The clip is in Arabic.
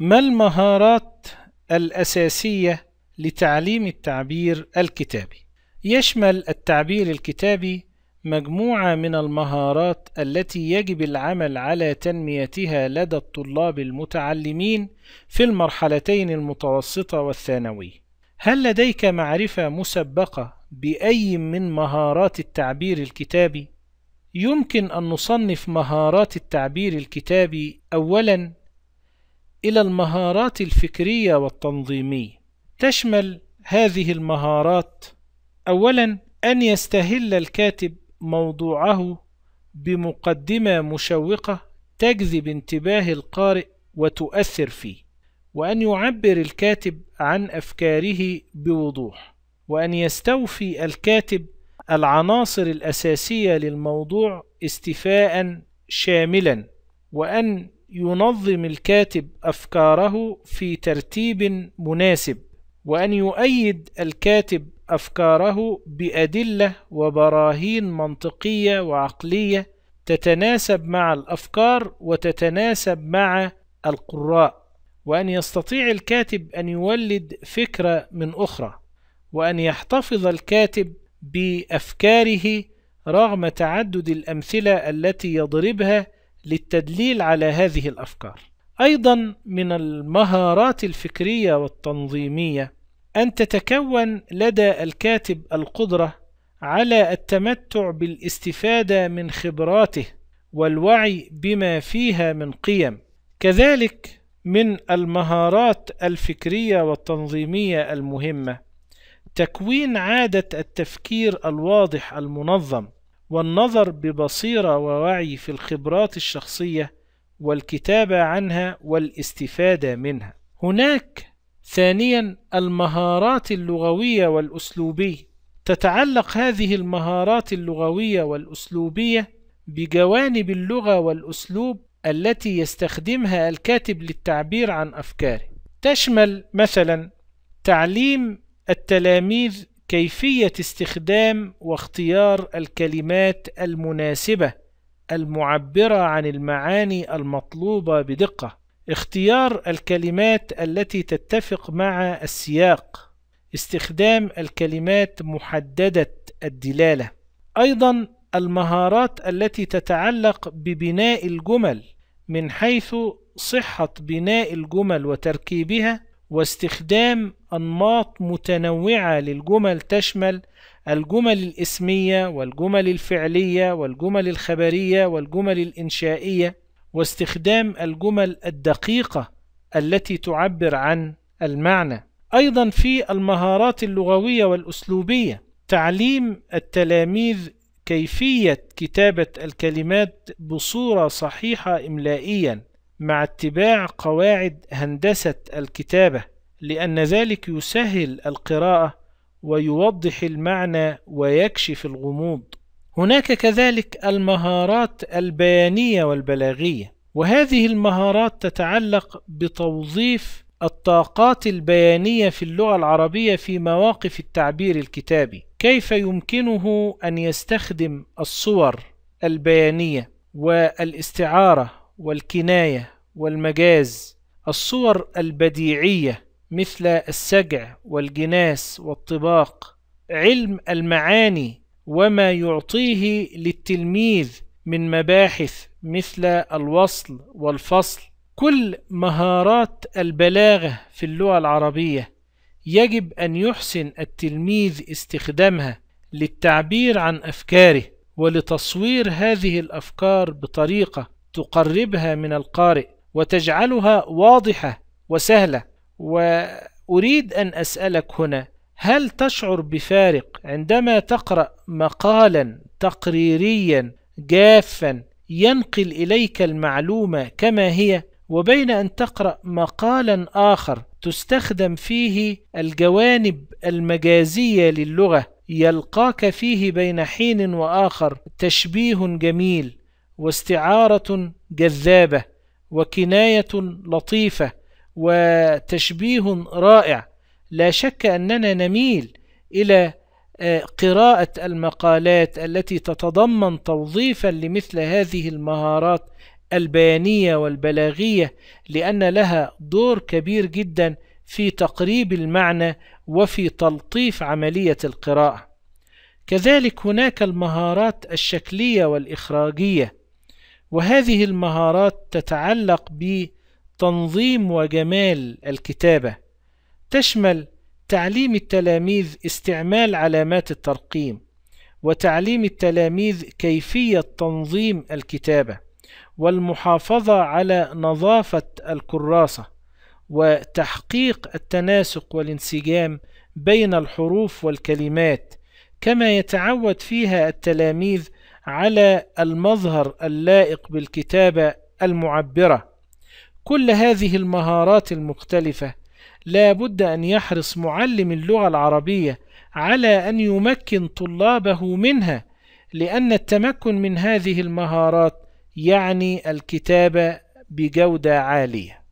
ما المهارات الأساسية لتعليم التعبير الكتابي؟ يشمل التعبير الكتابي مجموعة من المهارات التي يجب العمل على تنميتها لدى الطلاب المتعلمين في المرحلتين المتوسطة والثانوية. هل لديك معرفة مسبقة بأي من مهارات التعبير الكتابي؟ يمكن أن نصنف مهارات التعبير الكتابي أولاً إلى المهارات الفكرية والتنظيمية تشمل هذه المهارات أولا أن يستهل الكاتب موضوعه بمقدمة مشوقة تجذب انتباه القارئ وتؤثر فيه وأن يعبر الكاتب عن أفكاره بوضوح وأن يستوفي الكاتب العناصر الأساسية للموضوع استيفاء شاملا وأن ينظم الكاتب أفكاره في ترتيب مناسب وأن يؤيد الكاتب أفكاره بأدلة وبراهين منطقية وعقلية تتناسب مع الأفكار وتتناسب مع القراء وأن يستطيع الكاتب أن يولد فكرة من أخرى وأن يحتفظ الكاتب بأفكاره رغم تعدد الأمثلة التي يضربها للتدليل على هذه الافكار ايضا من المهارات الفكريه والتنظيميه ان تتكون لدى الكاتب القدره على التمتع بالاستفاده من خبراته والوعي بما فيها من قيم كذلك من المهارات الفكريه والتنظيميه المهمه تكوين عاده التفكير الواضح المنظم والنظر ببصيرة ووعي في الخبرات الشخصية والكتابة عنها والاستفادة منها. هناك ثانيا المهارات اللغوية والأسلوبية. تتعلق هذه المهارات اللغوية والأسلوبية بجوانب اللغة والأسلوب التي يستخدمها الكاتب للتعبير عن أفكاره. تشمل مثلا تعليم التلاميذ كيفية استخدام واختيار الكلمات المناسبة المعبرة عن المعاني المطلوبة بدقة اختيار الكلمات التي تتفق مع السياق استخدام الكلمات محددة الدلالة أيضا المهارات التي تتعلق ببناء الجمل من حيث صحة بناء الجمل وتركيبها واستخدام أنماط متنوعة للجمل تشمل الجمل الإسمية والجمل الفعلية والجمل الخبرية والجمل الإنشائية واستخدام الجمل الدقيقة التي تعبر عن المعنى أيضا في المهارات اللغوية والأسلوبية تعليم التلاميذ كيفية كتابة الكلمات بصورة صحيحة إملائيا مع اتباع قواعد هندسة الكتابة لأن ذلك يسهل القراءة ويوضح المعنى ويكشف الغموض. هناك كذلك المهارات البيانية والبلاغية، وهذه المهارات تتعلق بتوظيف الطاقات البيانية في اللغة العربية في مواقف التعبير الكتابي، كيف يمكنه أن يستخدم الصور البيانية والاستعارة والكناية والمجاز الصور البديعية مثل السجع والجناس والطباق علم المعاني وما يعطيه للتلميذ من مباحث مثل الوصل والفصل كل مهارات البلاغة في اللغة العربية يجب أن يحسن التلميذ استخدامها للتعبير عن أفكاره ولتصوير هذه الأفكار بطريقة تقربها من القارئ وتجعلها واضحة وسهلة وأريد أن أسألك هنا هل تشعر بفارق عندما تقرأ مقالا تقريريا جافا ينقل إليك المعلومة كما هي وبين أن تقرأ مقالا آخر تستخدم فيه الجوانب المجازية للغة يلقاك فيه بين حين وآخر تشبيه جميل واستعارة جذابة وكناية لطيفة وتشبيه رائع لا شك أننا نميل إلى آه، قراءة المقالات التي تتضمن توظيفا لمثل هذه المهارات البيانية والبلاغية لأن لها دور كبير جدا في تقريب المعنى وفي تلطيف عملية القراءة. كذلك هناك المهارات الشكلية والإخراجية وهذه المهارات تتعلق بتنظيم وجمال الكتابة تشمل تعليم التلاميذ استعمال علامات الترقيم وتعليم التلاميذ كيفية تنظيم الكتابة والمحافظة على نظافة الكراسة وتحقيق التناسق والانسجام بين الحروف والكلمات كما يتعود فيها التلاميذ على المظهر اللائق بالكتابة المعبرة كل هذه المهارات المختلفة لا بد أن يحرص معلم اللغة العربية على أن يمكن طلابه منها لأن التمكن من هذه المهارات يعني الكتابة بجودة عالية